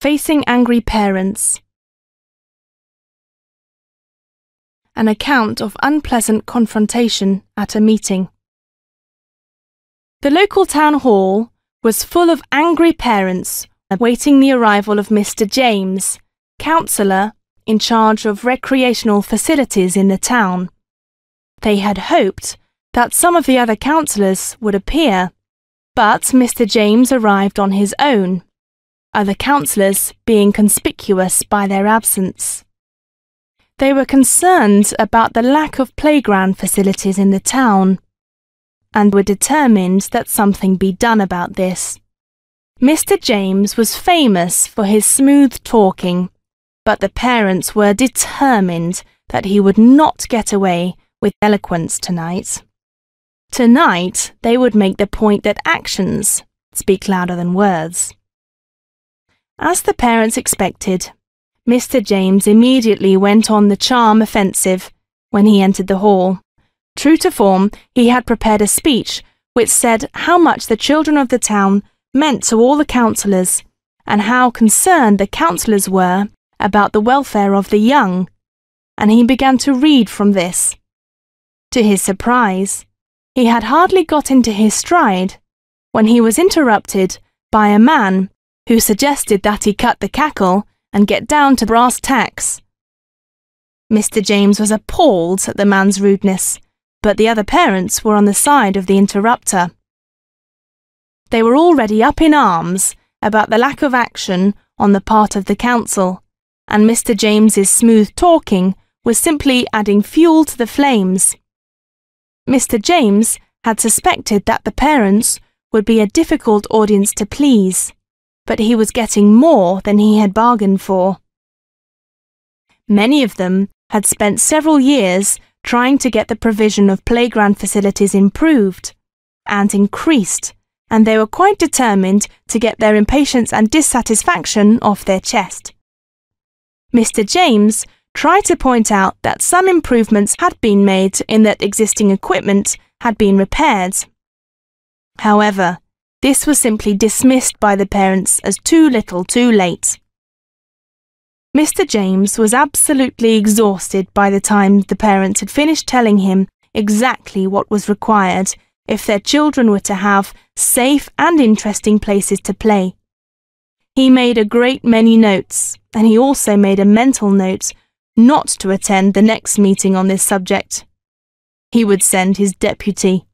Facing Angry Parents An account of unpleasant confrontation at a meeting. The local town hall was full of angry parents awaiting the arrival of Mr. James, councillor in charge of recreational facilities in the town. They had hoped that some of the other councillors would appear, but Mr. James arrived on his own other councillors being conspicuous by their absence. They were concerned about the lack of playground facilities in the town and were determined that something be done about this. Mr. James was famous for his smooth talking, but the parents were determined that he would not get away with eloquence tonight. Tonight, they would make the point that actions speak louder than words. As the parents expected, Mr. James immediately went on the charm offensive when he entered the hall. True to form, he had prepared a speech which said how much the children of the town meant to all the councillors and how concerned the councillors were about the welfare of the young, and he began to read from this. To his surprise, he had hardly got into his stride when he was interrupted by a man who suggested that he cut the cackle and get down to brass tacks. Mr. James was appalled at the man's rudeness, but the other parents were on the side of the interrupter. They were already up in arms about the lack of action on the part of the council, and Mr. James's smooth talking was simply adding fuel to the flames. Mr. James had suspected that the parents would be a difficult audience to please, but he was getting more than he had bargained for. Many of them had spent several years trying to get the provision of playground facilities improved and increased, and they were quite determined to get their impatience and dissatisfaction off their chest. Mr. James tried to point out that some improvements had been made in that existing equipment had been repaired. However, this was simply dismissed by the parents as too little too late. Mr. James was absolutely exhausted by the time the parents had finished telling him exactly what was required if their children were to have safe and interesting places to play. He made a great many notes, and he also made a mental note not to attend the next meeting on this subject. He would send his deputy.